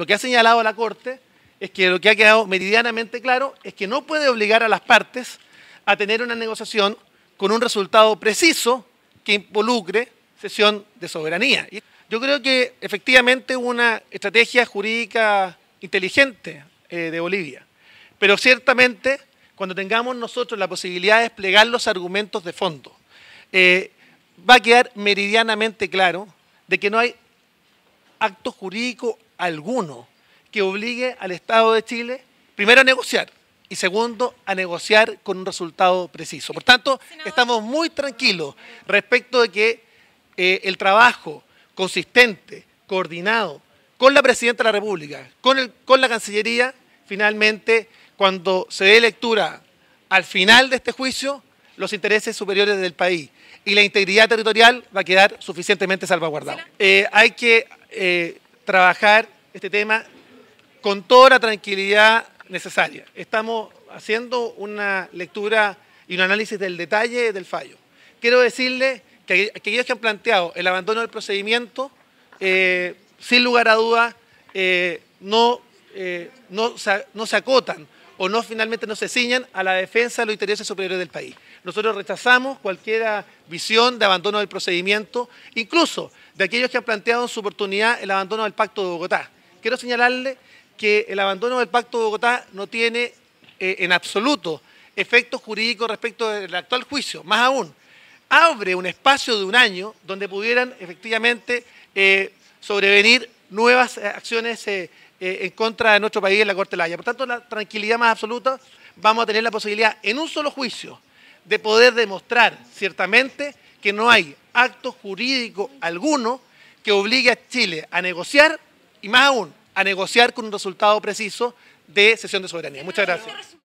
Lo que ha señalado la Corte es que lo que ha quedado meridianamente claro es que no puede obligar a las partes a tener una negociación con un resultado preciso que involucre cesión de soberanía. Yo creo que efectivamente una estrategia jurídica inteligente eh, de Bolivia, pero ciertamente cuando tengamos nosotros la posibilidad de desplegar los argumentos de fondo, eh, va a quedar meridianamente claro de que no hay acto jurídico alguno que obligue al Estado de Chile, primero a negociar y segundo a negociar con un resultado preciso. Por tanto, estamos muy tranquilos respecto de que eh, el trabajo consistente, coordinado, con la Presidenta de la República, con, el, con la Cancillería, finalmente, cuando se dé lectura al final de este juicio, los intereses superiores del país y la integridad territorial va a quedar suficientemente salvaguardado. Eh, hay que eh, trabajar este tema con toda la tranquilidad necesaria. Estamos haciendo una lectura y un análisis del detalle del fallo. Quiero decirle que aquellos que han planteado el abandono del procedimiento, eh, sin lugar a dudas, eh, no, eh, no, no se acotan o no finalmente no se ciñan a la defensa de los intereses superiores del país. Nosotros rechazamos cualquier visión de abandono del procedimiento, incluso de aquellos que han planteado en su oportunidad el abandono del Pacto de Bogotá. Quiero señalarle que el abandono del Pacto de Bogotá no tiene eh, en absoluto efectos jurídicos respecto del actual juicio, más aún, abre un espacio de un año donde pudieran efectivamente eh, sobrevenir nuevas eh, acciones eh, en contra de nuestro país en la Corte de la Haya. Por tanto, la tranquilidad más absoluta, vamos a tener la posibilidad en un solo juicio de poder demostrar ciertamente que no hay acto jurídico alguno que obligue a Chile a negociar y más aún a negociar con un resultado preciso de sesión de soberanía. Muchas gracias.